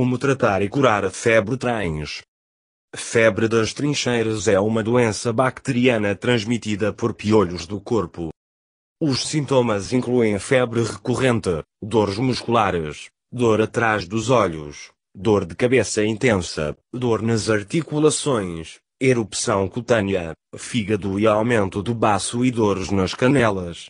Como tratar e curar a febre trans? Febre das trincheiras é uma doença bacteriana transmitida por piolhos do corpo. Os sintomas incluem febre recorrente, dores musculares, dor atrás dos olhos, dor de cabeça intensa, dor nas articulações, erupção cutânea, fígado e aumento do baço e dores nas canelas.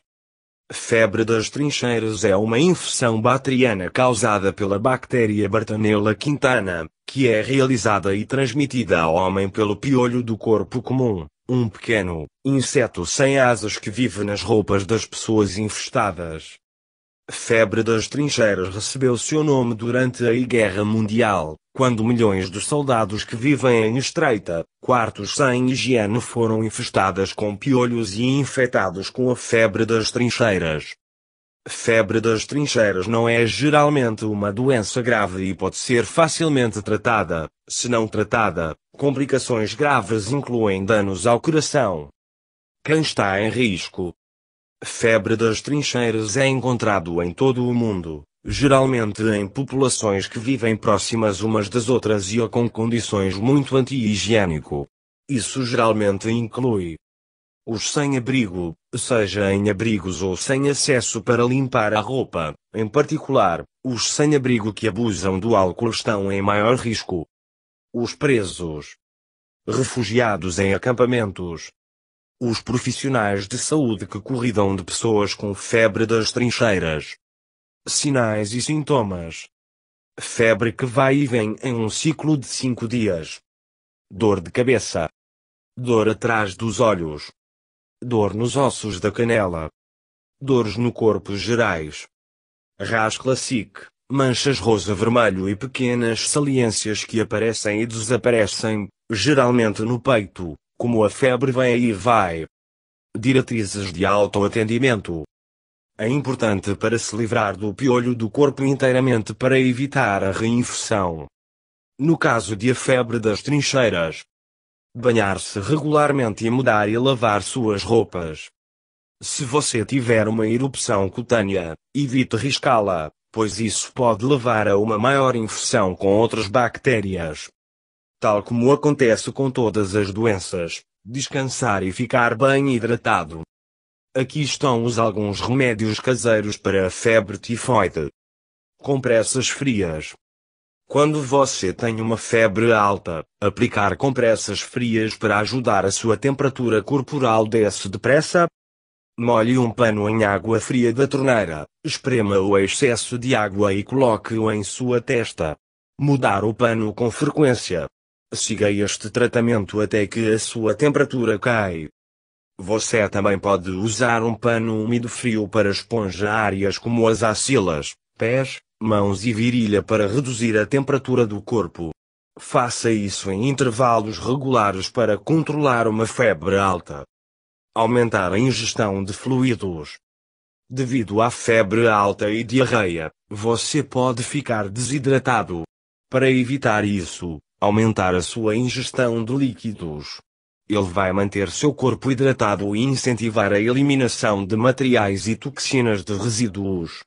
Febre das trincheiras é uma infecção bacteriana causada pela bactéria Bartonella quintana, que é realizada e transmitida ao homem pelo piolho do corpo comum, um pequeno inseto sem asas que vive nas roupas das pessoas infestadas febre das trincheiras recebeu seu nome durante a I Guerra Mundial, quando milhões de soldados que vivem em estreita, quartos sem higiene foram infestadas com piolhos e infectados com a febre das trincheiras. Febre das trincheiras não é geralmente uma doença grave e pode ser facilmente tratada, se não tratada, complicações graves incluem danos ao coração. Quem está em risco, Febre das trincheiras é encontrado em todo o mundo, geralmente em populações que vivem próximas umas das outras e ou com condições muito anti-higiênico. Isso geralmente inclui os sem-abrigo, seja em abrigos ou sem acesso para limpar a roupa, em particular, os sem-abrigo que abusam do álcool estão em maior risco. Os presos, refugiados em acampamentos, os profissionais de saúde que corridam de pessoas com febre das trincheiras. Sinais e sintomas. Febre que vai e vem em um ciclo de 5 dias. Dor de cabeça. Dor atrás dos olhos. Dor nos ossos da canela. Dores no corpo gerais. Rascla SIC, manchas rosa-vermelho e pequenas saliências que aparecem e desaparecem, geralmente no peito, como a febre vem e vai. Diretrizes de autoatendimento. É importante para se livrar do piolho do corpo inteiramente para evitar a reinfecção. No caso de a febre das trincheiras, banhar-se regularmente e mudar e lavar suas roupas. Se você tiver uma erupção cutânea, evite riscá-la, pois isso pode levar a uma maior infecção com outras bactérias tal como acontece com todas as doenças, descansar e ficar bem hidratado. Aqui estão os alguns remédios caseiros para a febre tifoide. Compressas frias. Quando você tem uma febre alta, aplicar compressas frias para ajudar a sua temperatura corporal desce depressa. Molhe um pano em água fria da torneira, esprema o excesso de água e coloque-o em sua testa. Mudar o pano com frequência, Siga este tratamento até que a sua temperatura cai. Você também pode usar um pano úmido frio para esponja áreas como as axilas, pés, mãos e virilha para reduzir a temperatura do corpo. Faça isso em intervalos regulares para controlar uma febre alta. Aumentar a ingestão de fluidos. Devido à febre alta e diarreia, você pode ficar desidratado. Para evitar isso, aumentar a sua ingestão de líquidos. Ele vai manter seu corpo hidratado e incentivar a eliminação de materiais e toxinas de resíduos.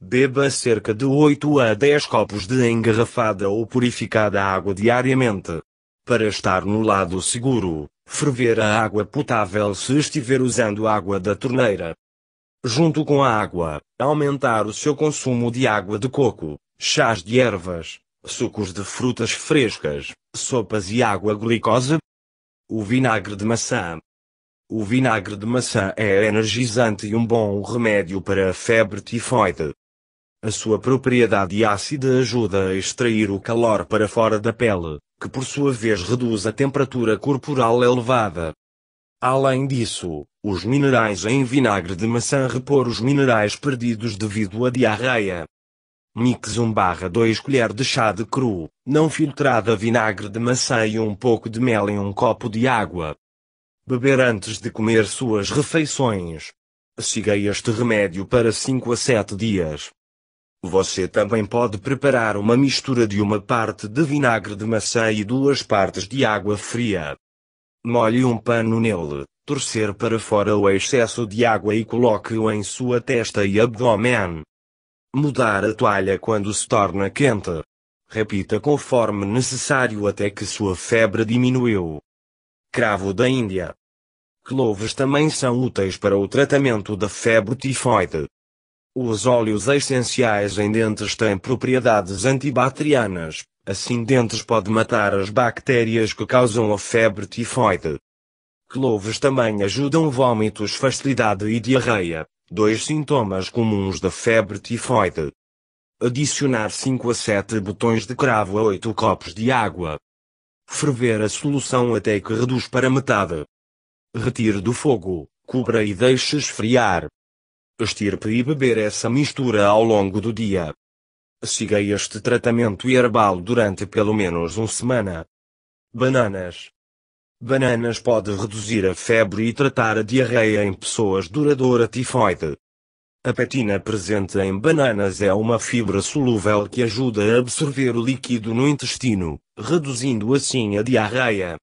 Beba cerca de 8 a 10 copos de engarrafada ou purificada água diariamente. Para estar no lado seguro, ferver a água potável se estiver usando água da torneira. Junto com a água, aumentar o seu consumo de água de coco, chás de ervas, sucos de frutas frescas, sopas e água glicosa. O vinagre de maçã. O vinagre de maçã é energizante e um bom remédio para a febre tifoide. A sua propriedade ácida ajuda a extrair o calor para fora da pele, que por sua vez reduz a temperatura corporal elevada. Além disso, os minerais em vinagre de maçã repor os minerais perdidos devido à diarreia mix 1 barra 2 colher de chá de cru, não filtrada vinagre de maçã e um pouco de mel em um copo de água. Beber antes de comer suas refeições. Siga este remédio para 5 a 7 dias. Você também pode preparar uma mistura de uma parte de vinagre de maçã e duas partes de água fria. Molhe um pano nele, torcer para fora o excesso de água e coloque-o em sua testa e abdômen. Mudar a toalha quando se torna quente. Repita conforme necessário até que sua febre diminuiu. Cravo da Índia. Cloves também são úteis para o tratamento da febre tifoide. Os óleos essenciais em dentes têm propriedades antibacterianas, assim dentes pode matar as bactérias que causam a febre tifoide. Cloves também ajudam vômitos, facilidade e diarreia, dois sintomas comuns da febre tifoide. Adicionar 5 a 7 botões de cravo a 8 copos de água. Ferver a solução até que reduz para metade. Retire do fogo, cubra e deixe esfriar. Estirpe e beber essa mistura ao longo do dia. Siga este tratamento herbal durante pelo menos uma semana. Bananas. Bananas pode reduzir a febre e tratar a diarreia em pessoas duradoura tifoide. A pectina presente em bananas é uma fibra solúvel que ajuda a absorver o líquido no intestino, reduzindo assim a diarreia.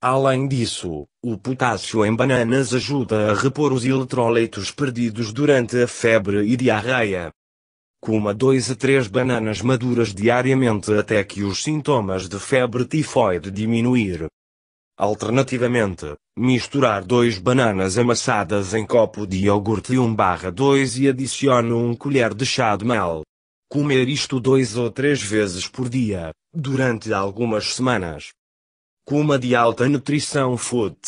Além disso, o potássio em bananas ajuda a repor os eletrolitos perdidos durante a febre e diarreia. Coma 2 a 3 bananas maduras diariamente até que os sintomas de febre tifoide diminuir. Alternativamente, misturar dois bananas amassadas em copo de iogurte e 1 barra 2 e adicione 1 colher de chá de mel. Comer isto dois ou três vezes por dia, durante algumas semanas. Coma de alta nutrição food.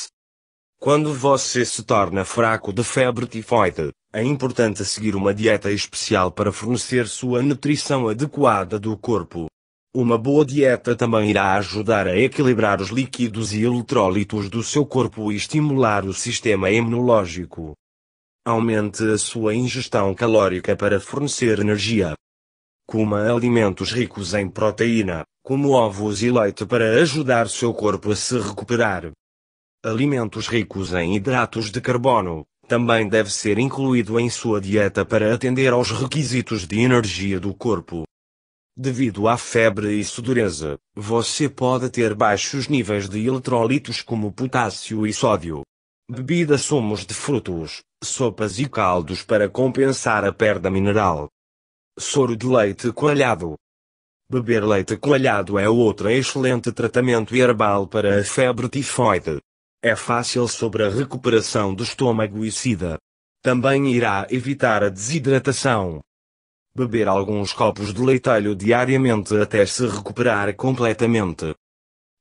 Quando você se torna fraco de febre tifoide, é importante seguir uma dieta especial para fornecer sua nutrição adequada do corpo. Uma boa dieta também irá ajudar a equilibrar os líquidos e eletrólitos do seu corpo e estimular o sistema imunológico. Aumente a sua ingestão calórica para fornecer energia. Coma alimentos ricos em proteína, como ovos e leite para ajudar seu corpo a se recuperar. Alimentos ricos em hidratos de carbono, também deve ser incluído em sua dieta para atender aos requisitos de energia do corpo. Devido à febre e sudorese, você pode ter baixos níveis de eletrólitos como potássio e sódio. Bebida sumos de frutos, sopas e caldos para compensar a perda mineral. Soro de leite coalhado. Beber leite coalhado é outro excelente tratamento herbal para a febre tifoide. É fácil sobre a recuperação do estômago e sida. Também irá evitar a desidratação. Beber alguns copos de leitelho diariamente até se recuperar completamente.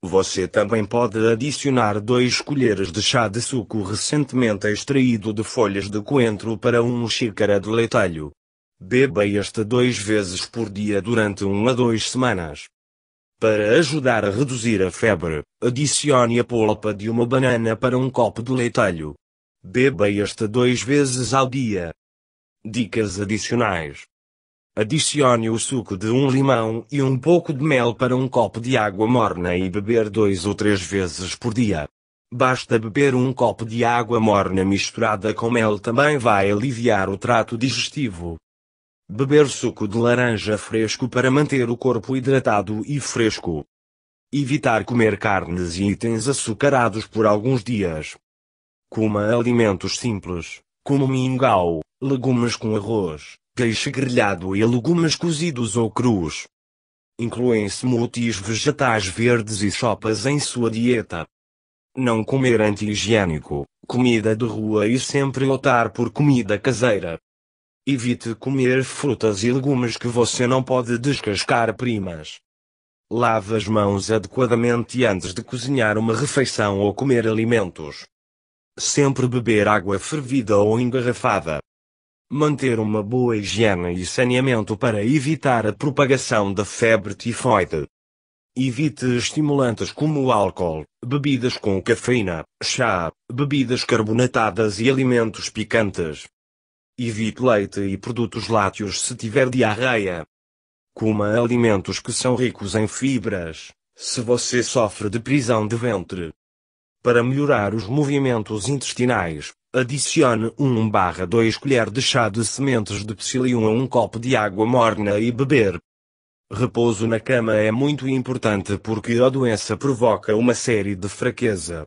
Você também pode adicionar 2 colheres de chá de suco recentemente extraído de folhas de coentro para 1 xícara de leitelho. Beba este duas vezes por dia durante 1 a 2 semanas. Para ajudar a reduzir a febre, adicione a polpa de uma banana para um copo de leitelho. Beba este duas vezes ao dia. Dicas adicionais Adicione o suco de um limão e um pouco de mel para um copo de água morna e beber dois ou três vezes por dia. Basta beber um copo de água morna misturada com mel também vai aliviar o trato digestivo. Beber suco de laranja fresco para manter o corpo hidratado e fresco. Evitar comer carnes e itens açucarados por alguns dias. Coma alimentos simples, como mingau, legumes com arroz, peixe grelhado e legumes cozidos ou crus. Incluem-se smoothies vegetais verdes e sopas em sua dieta. Não comer anti-higiênico, comida de rua e sempre optar por comida caseira. Evite comer frutas e legumes que você não pode descascar primas. Lave as mãos adequadamente antes de cozinhar uma refeição ou comer alimentos. Sempre beber água fervida ou engarrafada manter uma boa higiene e saneamento para evitar a propagação da febre tifoide. Evite estimulantes como o álcool, bebidas com cafeína, chá, bebidas carbonatadas e alimentos picantes. Evite leite e produtos lácteos se tiver diarreia. Coma alimentos que são ricos em fibras, se você sofre de prisão de ventre. Para melhorar os movimentos intestinais, Adicione 1 barra 2 colher de chá de sementes de psyllium a um copo de água morna e beber. Repouso na cama é muito importante porque a doença provoca uma série de fraqueza,